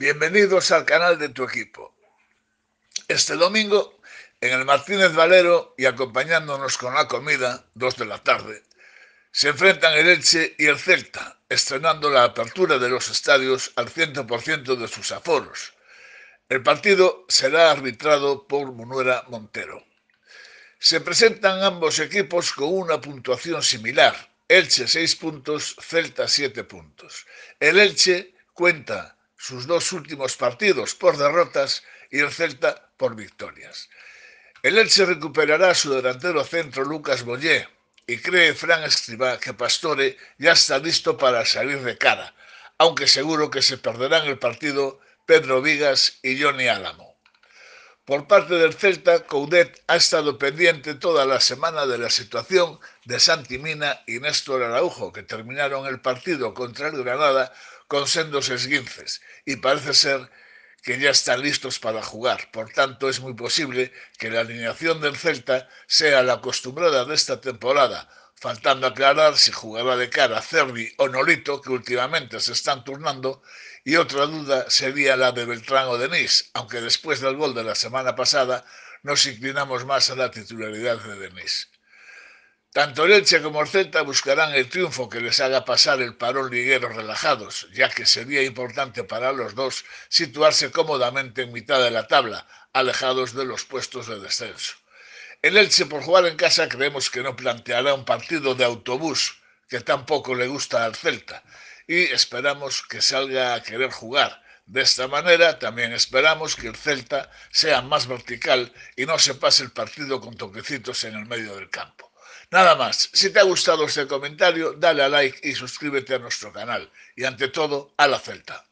Bienvenidos al canal de tu equipo. Este domingo, en el Martínez Valero y acompañándonos con la comida, dos de la tarde, se enfrentan el Elche y el Celta, estrenando la apertura de los estadios al 100% de sus aforos. El partido será arbitrado por Munuera Montero. Se presentan ambos equipos con una puntuación similar, Elche 6 puntos, Celta 7 puntos. El Elche cuenta sus dos últimos partidos por derrotas y el Celta por victorias. El Elche recuperará su delantero centro Lucas Boyé y cree Fran Escribá que Pastore ya está listo para salir de cara, aunque seguro que se perderán el partido Pedro Vigas y Johnny Álamo. Por parte del Celta, Coudet ha estado pendiente toda la semana de la situación de Santi Mina y Néstor Araujo, que terminaron el partido contra el Granada con sendos esguinces y parece ser que ya están listos para jugar. Por tanto, es muy posible que la alineación del Celta sea la acostumbrada de esta temporada, faltando aclarar si jugará de cara Cervi o Nolito, que últimamente se están turnando, y otra duda sería la de Beltrán o Denis, aunque después del gol de la semana pasada nos inclinamos más a la titularidad de Denis. Tanto Leche como Celta buscarán el triunfo que les haga pasar el parón liguero relajados, ya que sería importante para los dos situarse cómodamente en mitad de la tabla, alejados de los puestos de descenso. El Elche, por jugar en casa, creemos que no planteará un partido de autobús, que tampoco le gusta al Celta, y esperamos que salga a querer jugar. De esta manera, también esperamos que el Celta sea más vertical y no se pase el partido con toquecitos en el medio del campo. Nada más, si te ha gustado este comentario, dale a like y suscríbete a nuestro canal. Y ante todo, a la Celta.